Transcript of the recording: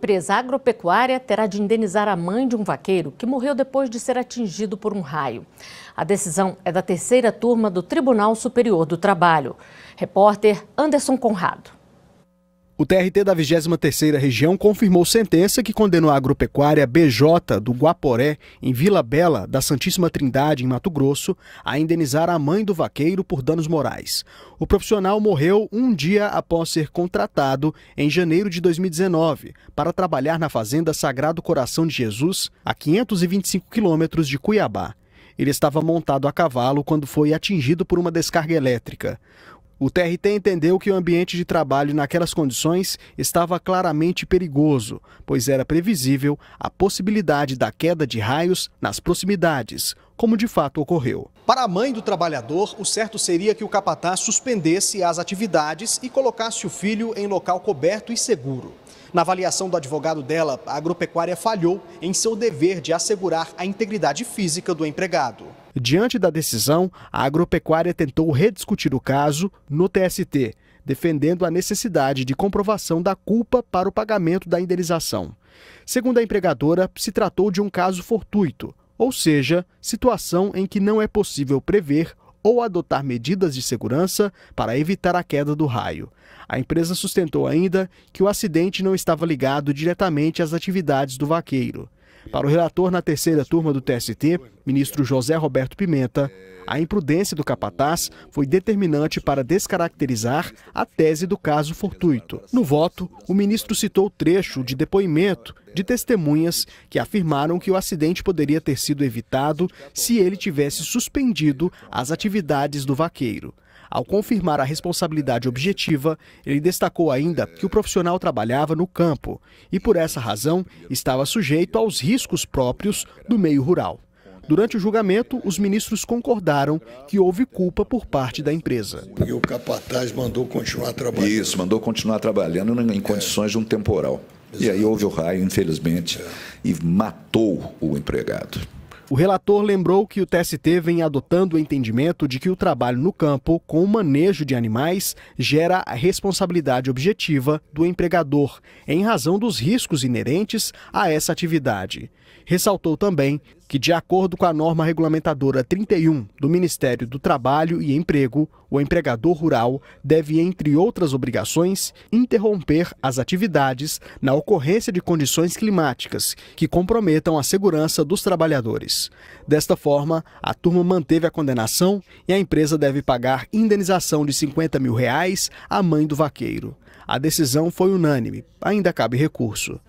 empresa agropecuária terá de indenizar a mãe de um vaqueiro que morreu depois de ser atingido por um raio. A decisão é da terceira turma do Tribunal Superior do Trabalho. Repórter Anderson Conrado. O TRT da 23ª Região confirmou sentença que condenou a agropecuária BJ do Guaporé, em Vila Bela, da Santíssima Trindade, em Mato Grosso, a indenizar a mãe do vaqueiro por danos morais. O profissional morreu um dia após ser contratado, em janeiro de 2019, para trabalhar na fazenda Sagrado Coração de Jesus, a 525 quilômetros de Cuiabá. Ele estava montado a cavalo quando foi atingido por uma descarga elétrica. O TRT entendeu que o ambiente de trabalho naquelas condições estava claramente perigoso, pois era previsível a possibilidade da queda de raios nas proximidades, como de fato ocorreu. Para a mãe do trabalhador, o certo seria que o capataz suspendesse as atividades e colocasse o filho em local coberto e seguro. Na avaliação do advogado dela, a agropecuária falhou em seu dever de assegurar a integridade física do empregado. Diante da decisão, a agropecuária tentou rediscutir o caso no TST, defendendo a necessidade de comprovação da culpa para o pagamento da indenização. Segundo a empregadora, se tratou de um caso fortuito, ou seja, situação em que não é possível prever ou adotar medidas de segurança para evitar a queda do raio. A empresa sustentou ainda que o acidente não estava ligado diretamente às atividades do vaqueiro. Para o relator na terceira turma do TST, ministro José Roberto Pimenta, a imprudência do capataz foi determinante para descaracterizar a tese do caso fortuito. No voto, o ministro citou trecho de depoimento de testemunhas que afirmaram que o acidente poderia ter sido evitado se ele tivesse suspendido as atividades do vaqueiro. Ao confirmar a responsabilidade objetiva, ele destacou ainda que o profissional trabalhava no campo e, por essa razão, estava sujeito aos riscos próprios do meio rural. Durante o julgamento, os ministros concordaram que houve culpa por parte da empresa. E o capataz mandou continuar trabalhando. Isso, mandou continuar trabalhando em condições de um temporal. E aí houve o raio, infelizmente, é. e matou o empregado. O relator lembrou que o TST vem adotando o entendimento de que o trabalho no campo com o manejo de animais gera a responsabilidade objetiva do empregador, em razão dos riscos inerentes a essa atividade. Ressaltou também que, de acordo com a norma regulamentadora 31 do Ministério do Trabalho e Emprego, o empregador rural deve, entre outras obrigações, interromper as atividades na ocorrência de condições climáticas que comprometam a segurança dos trabalhadores. Desta forma, a turma manteve a condenação e a empresa deve pagar indenização de 50 mil reais à mãe do vaqueiro. A decisão foi unânime, ainda cabe recurso.